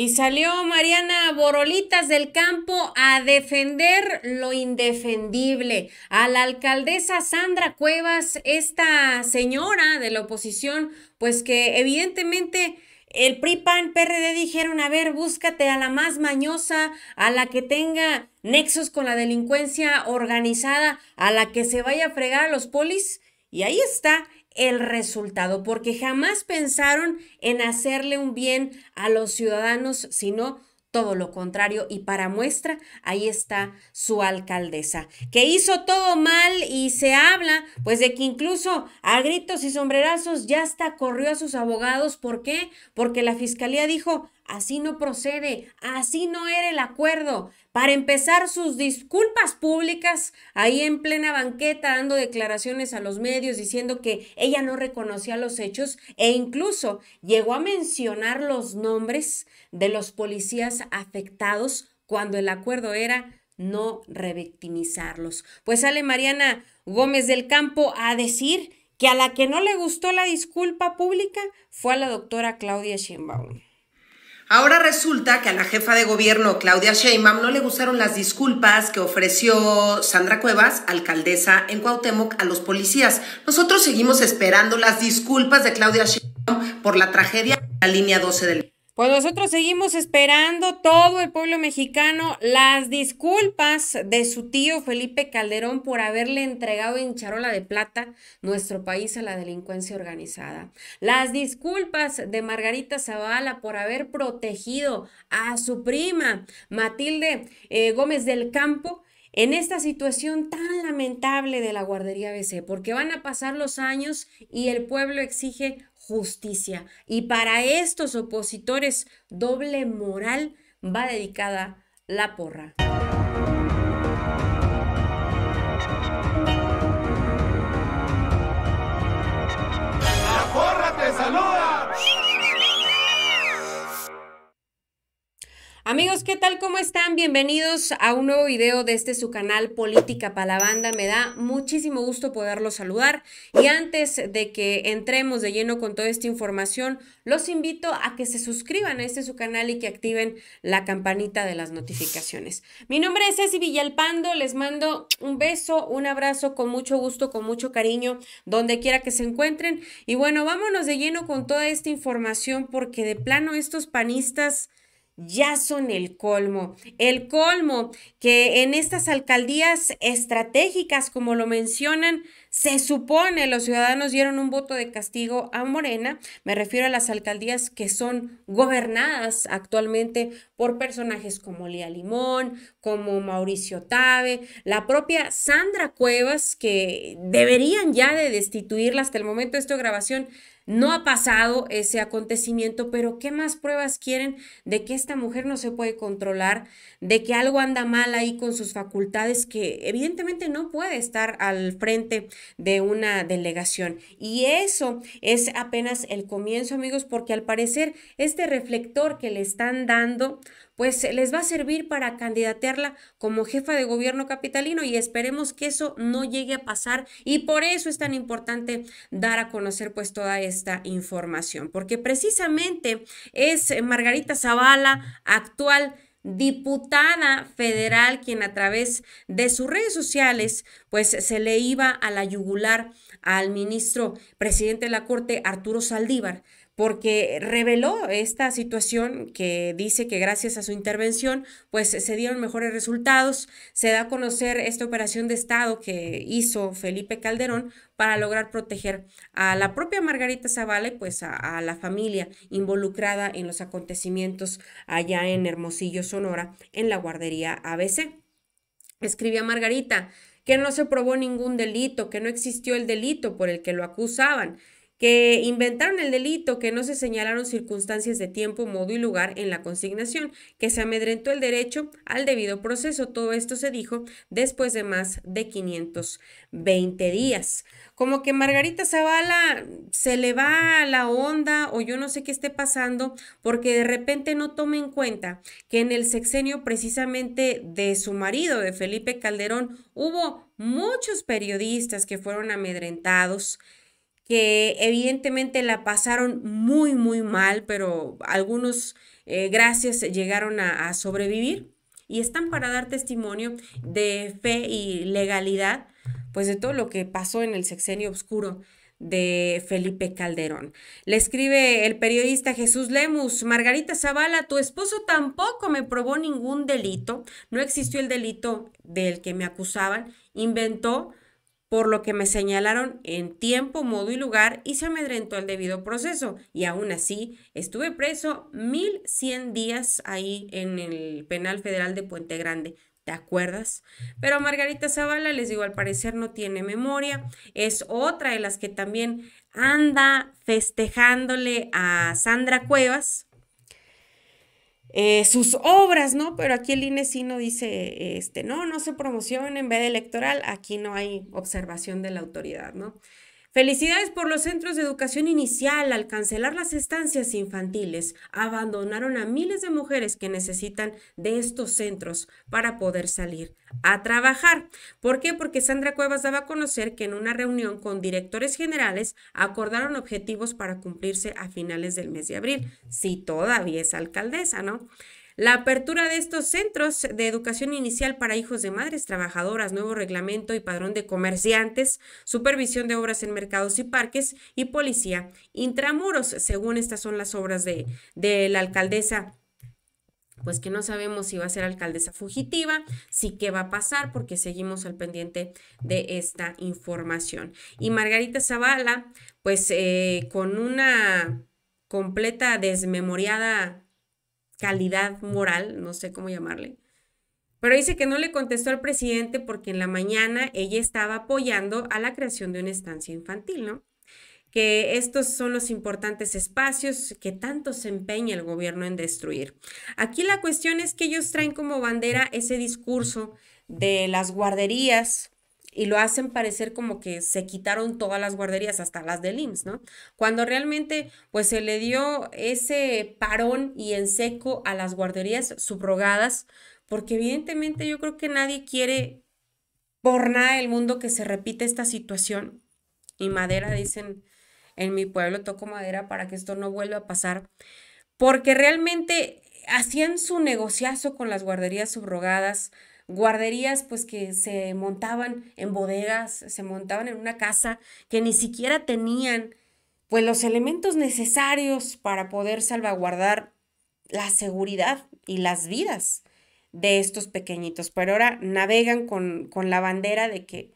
Y salió Mariana Borolitas del campo a defender lo indefendible. A la alcaldesa Sandra Cuevas, esta señora de la oposición, pues que evidentemente el Pripan PRD dijeron, a ver, búscate a la más mañosa, a la que tenga nexos con la delincuencia organizada, a la que se vaya a fregar a los polis. Y ahí está, el resultado, porque jamás pensaron en hacerle un bien a los ciudadanos, sino todo lo contrario y para muestra ahí está su alcaldesa que hizo todo mal y se habla pues de que incluso a gritos y sombrerazos ya hasta corrió a sus abogados ¿por qué? porque la fiscalía dijo Así no procede, así no era el acuerdo. Para empezar, sus disculpas públicas, ahí en plena banqueta, dando declaraciones a los medios diciendo que ella no reconocía los hechos e incluso llegó a mencionar los nombres de los policías afectados cuando el acuerdo era no revictimizarlos. Pues sale Mariana Gómez del Campo a decir que a la que no le gustó la disculpa pública fue a la doctora Claudia Sheinbaum. Ahora resulta que a la jefa de gobierno Claudia Sheinbaum no le gustaron las disculpas que ofreció Sandra Cuevas, alcaldesa en Cuauhtémoc, a los policías. Nosotros seguimos esperando las disculpas de Claudia Sheinbaum por la tragedia en la línea 12 del pues nosotros seguimos esperando todo el pueblo mexicano las disculpas de su tío Felipe Calderón por haberle entregado en charola de plata nuestro país a la delincuencia organizada. Las disculpas de Margarita Zavala por haber protegido a su prima Matilde eh, Gómez del Campo en esta situación tan lamentable de la guardería BC, porque van a pasar los años y el pueblo exige justicia. Y para estos opositores doble moral va dedicada la porra. Amigos, ¿qué tal? ¿Cómo están? Bienvenidos a un nuevo video de este su canal Política para la Banda. Me da muchísimo gusto poderlos saludar. Y antes de que entremos de lleno con toda esta información, los invito a que se suscriban a este su canal y que activen la campanita de las notificaciones. Mi nombre es Ceci Villalpando, les mando un beso, un abrazo con mucho gusto, con mucho cariño, donde quiera que se encuentren. Y bueno, vámonos de lleno con toda esta información porque de plano estos panistas ya son el colmo. El colmo que en estas alcaldías estratégicas, como lo mencionan, se supone los ciudadanos dieron un voto de castigo a Morena. Me refiero a las alcaldías que son gobernadas actualmente por personajes como Lía Limón, como Mauricio Tabe, la propia Sandra Cuevas, que deberían ya de destituirla hasta el momento de esta grabación no ha pasado ese acontecimiento, pero ¿qué más pruebas quieren de que esta mujer no se puede controlar, de que algo anda mal ahí con sus facultades, que evidentemente no puede estar al frente de una delegación? Y eso es apenas el comienzo, amigos, porque al parecer este reflector que le están dando pues eh, les va a servir para candidatearla como jefa de gobierno capitalino y esperemos que eso no llegue a pasar y por eso es tan importante dar a conocer pues toda esta información, porque precisamente es eh, Margarita Zavala, actual diputada federal quien a través de sus redes sociales pues se le iba a la yugular al ministro presidente de la Corte Arturo Saldívar porque reveló esta situación que dice que gracias a su intervención pues se dieron mejores resultados. Se da a conocer esta operación de Estado que hizo Felipe Calderón para lograr proteger a la propia Margarita Zavala y pues a, a la familia involucrada en los acontecimientos allá en Hermosillo, Sonora, en la guardería ABC. Escribía Margarita que no se probó ningún delito, que no existió el delito por el que lo acusaban que inventaron el delito, que no se señalaron circunstancias de tiempo, modo y lugar en la consignación, que se amedrentó el derecho al debido proceso. Todo esto se dijo después de más de 520 días. Como que Margarita Zavala se le va la onda o yo no sé qué esté pasando, porque de repente no toma en cuenta que en el sexenio precisamente de su marido, de Felipe Calderón, hubo muchos periodistas que fueron amedrentados, que evidentemente la pasaron muy, muy mal, pero algunos, eh, gracias, llegaron a, a sobrevivir y están para dar testimonio de fe y legalidad, pues de todo lo que pasó en el sexenio oscuro de Felipe Calderón. Le escribe el periodista Jesús Lemus, Margarita Zavala, tu esposo tampoco me probó ningún delito, no existió el delito del que me acusaban, inventó por lo que me señalaron en tiempo, modo y lugar y se amedrentó el debido proceso. Y aún así, estuve preso 1100 días ahí en el penal federal de Puente Grande. ¿Te acuerdas? Pero Margarita Zavala, les digo, al parecer no tiene memoria. Es otra de las que también anda festejándole a Sandra Cuevas, eh, sus obras, ¿no? Pero aquí el INE sí no dice, este, no, no se promociona en de electoral, aquí no hay observación de la autoridad, ¿no? Felicidades por los centros de educación inicial al cancelar las estancias infantiles. Abandonaron a miles de mujeres que necesitan de estos centros para poder salir a trabajar. ¿Por qué? Porque Sandra Cuevas daba a conocer que en una reunión con directores generales acordaron objetivos para cumplirse a finales del mes de abril, si todavía es alcaldesa, ¿no? La apertura de estos centros de educación inicial para hijos de madres trabajadoras, nuevo reglamento y padrón de comerciantes, supervisión de obras en mercados y parques y policía intramuros, según estas son las obras de, de la alcaldesa pues que no sabemos si va a ser alcaldesa fugitiva, si qué va a pasar, porque seguimos al pendiente de esta información. Y Margarita Zavala, pues eh, con una completa desmemoriada calidad moral, no sé cómo llamarle. Pero dice que no le contestó al presidente porque en la mañana ella estaba apoyando a la creación de una estancia infantil, ¿no? que estos son los importantes espacios que tanto se empeña el gobierno en destruir. Aquí la cuestión es que ellos traen como bandera ese discurso de las guarderías y lo hacen parecer como que se quitaron todas las guarderías, hasta las del IMSS, ¿no? Cuando realmente pues se le dio ese parón y en seco a las guarderías subrogadas, porque evidentemente yo creo que nadie quiere por nada del mundo que se repita esta situación. Y madera, dicen en mi pueblo, toco madera para que esto no vuelva a pasar, porque realmente hacían su negociazo con las guarderías subrogadas, guarderías pues que se montaban en bodegas, se montaban en una casa que ni siquiera tenían pues los elementos necesarios para poder salvaguardar la seguridad y las vidas de estos pequeñitos, pero ahora navegan con, con la bandera de que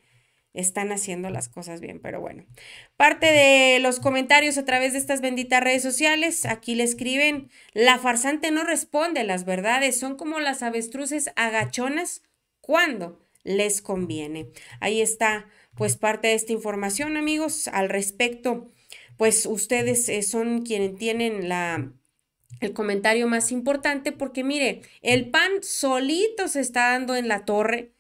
están haciendo las cosas bien, pero bueno. Parte de los comentarios a través de estas benditas redes sociales, aquí le escriben, la farsante no responde las verdades, son como las avestruces agachonas cuando les conviene. Ahí está pues parte de esta información, amigos, al respecto, pues ustedes eh, son quienes tienen la el comentario más importante porque mire, el pan solito se está dando en la torre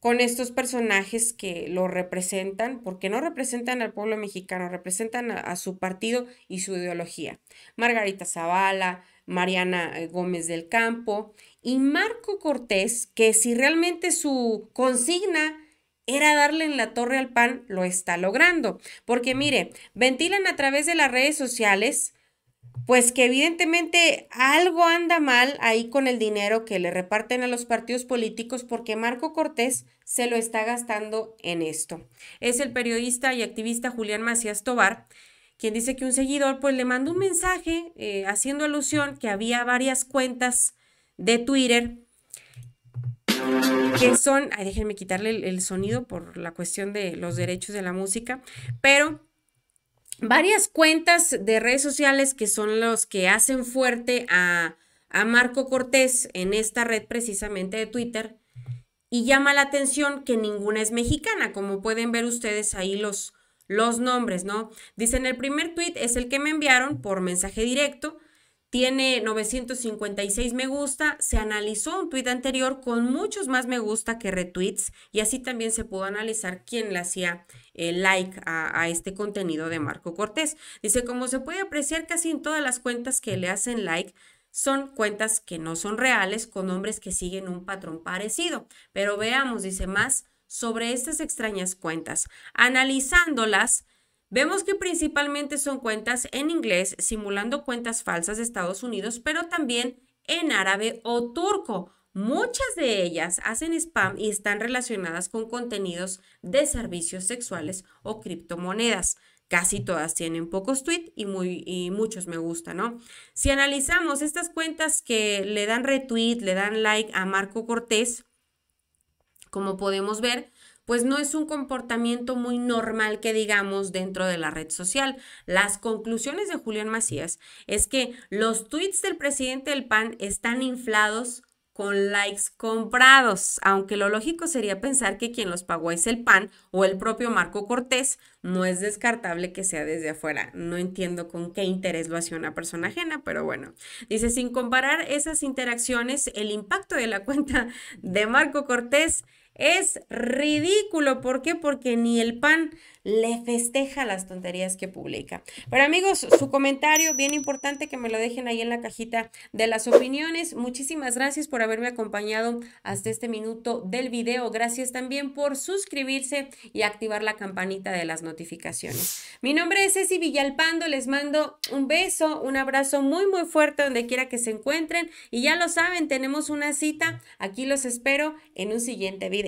con estos personajes que lo representan, porque no representan al pueblo mexicano, representan a, su partido y su ideología. Margarita Zavala, Mariana eh, Gómez del Campo y Marco Cortés, que si realmente su consigna era darle en la torre al pan, lo está logrando. Porque mire, ventilan a través de las redes sociales pues que evidentemente algo anda mal ahí con el dinero que le reparten a los partidos políticos porque Marco Cortés se lo está gastando en esto. Es el periodista y activista Julián Macías Tobar quien dice que un seguidor pues le mandó un mensaje eh, haciendo alusión que había varias cuentas de Twitter que son, ay, déjenme quitarle el, sonido por la cuestión de los derechos de la música, pero varias cuentas de redes sociales que son los que hacen fuerte a, a Marco Cortés en esta red precisamente de Twitter. Y llama la atención que ninguna es mexicana, como pueden ver ustedes ahí los, los nombres, ¿no? Dicen, el primer tweet es el que me enviaron por mensaje directo, tiene 956 me gusta, se analizó un tuit anterior con muchos más me gusta que retweets y así también se pudo analizar quién le hacía eh, like a, a, este contenido de Marco Cortés. Dice, como se puede apreciar casi en todas las cuentas que le hacen like, son cuentas que no son reales con nombres que siguen un patrón parecido. Pero veamos, dice más sobre estas extrañas cuentas. Analizándolas, Vemos que principalmente son cuentas en inglés simulando cuentas falsas de Estados Unidos, pero también en árabe o turco. Muchas de ellas hacen spam y están relacionadas con contenidos de servicios sexuales o criptomonedas. Casi todas tienen pocos tweets y, muy, muchos me gustan, ¿no? Si analizamos estas cuentas que le dan retweet, le dan like a Marco Cortés, como podemos ver, pues no es un comportamiento muy normal que digamos dentro de la red social. Las conclusiones de Julián Macías es que los tweets del presidente del PAN están inflados con likes comprados, aunque lo lógico sería pensar que quien los pagó es el PAN o el propio Marco Cortés, no es descartable que sea desde afuera. No entiendo con qué interés lo hacía una persona ajena, pero bueno. Dice, sin comparar esas interacciones, el impacto de la cuenta de Marco Cortés es ridículo. ¿Por qué? Porque ni el PAN le festeja las tonterías que publica. Pero amigos, su comentario, bien importante que me lo dejen ahí en la cajita de las opiniones. Muchísimas gracias por haberme acompañado hasta este minuto del video. Gracias también por suscribirse y activar la campanita de las notificaciones. Mi nombre es Ceci Villalpando. Les mando un beso, un abrazo muy, muy fuerte donde quiera que se encuentren. Y ya lo saben, tenemos una cita. Aquí los espero en un siguiente video.